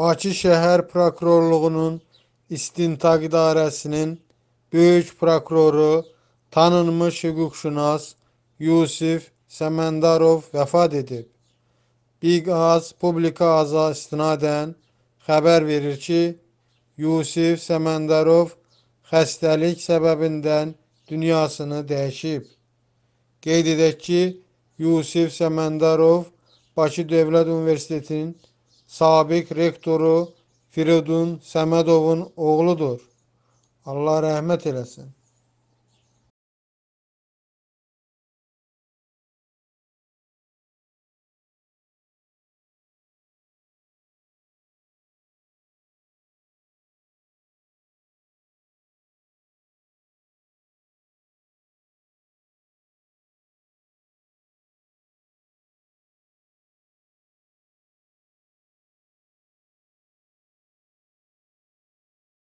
Bakı Şəhər Prokurorluğunun İstintaq İdarəsinin böyük prokuroru tanınmış hüquqşünas Yusif Səməndarov vəfat edib. Big Az publika aza istinadən xəbər verir ki, Yusif Səməndarov xəstəlik səbəbindən dünyasını dəyişib. Qeyd edək ki, Yusif Səməndarov Bakı Dövlət Universitetinin sabiq rektoru Firidun Səmədovun oğludur. Allah rəhmət eləsin.